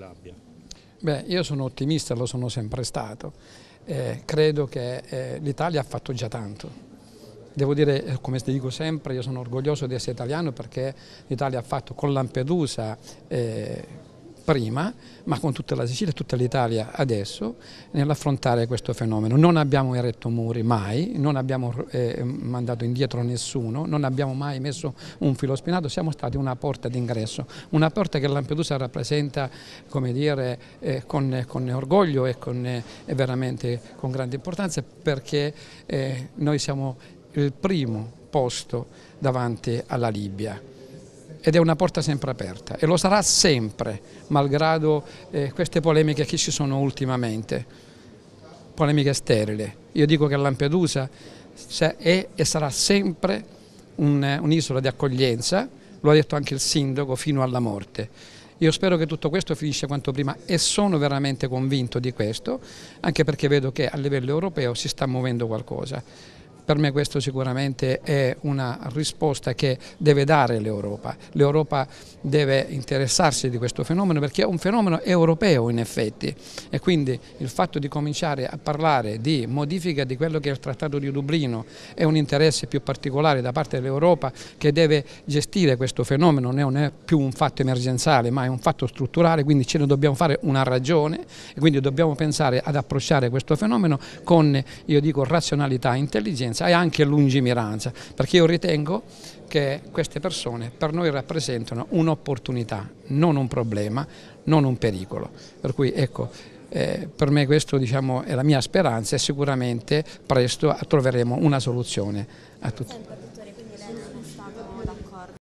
l'abbia? Beh, io sono ottimista, lo sono sempre stato. Eh, credo che eh, l'Italia ha fatto già tanto. Devo dire, eh, come dico sempre, io sono orgoglioso di essere italiano perché l'Italia ha fatto con Lampedusa eh, prima, ma con tutta la Sicilia e tutta l'Italia adesso, nell'affrontare questo fenomeno. Non abbiamo eretto muri mai, non abbiamo eh, mandato indietro nessuno, non abbiamo mai messo un filo spinato, siamo stati una porta d'ingresso, una porta che Lampedusa rappresenta come dire, eh, con, con, orgoglio e con, eh, veramente con grande importanza perché eh, noi siamo il primo posto davanti alla Libia ed è una porta sempre aperta e lo sarà sempre, malgrado eh, queste polemiche che ci sono ultimamente, polemiche sterili. Io dico che Lampedusa è e sarà sempre un'isola un di accoglienza, lo ha detto anche il sindaco, fino alla morte. Io spero che tutto questo finisce quanto prima e sono veramente convinto di questo, anche perché vedo che a livello europeo si sta muovendo qualcosa. Per me questo sicuramente è una risposta che deve dare l'Europa. L'Europa deve interessarsi di questo fenomeno perché è un fenomeno europeo in effetti e quindi il fatto di cominciare a parlare di modifica di quello che è il Trattato di Dublino è un interesse più particolare da parte dell'Europa che deve gestire questo fenomeno, non è più un fatto emergenziale ma è un fatto strutturale, quindi ce ne dobbiamo fare una ragione e quindi dobbiamo pensare ad approcciare questo fenomeno con, io dico, razionalità, intelligenza lungimiranza e anche lungimiranza, perché io ritengo che queste persone per noi rappresentano un'opportunità, non un problema, non un pericolo. Per cui ecco, eh, per me questa diciamo, è la mia speranza e sicuramente presto troveremo una soluzione a tutto.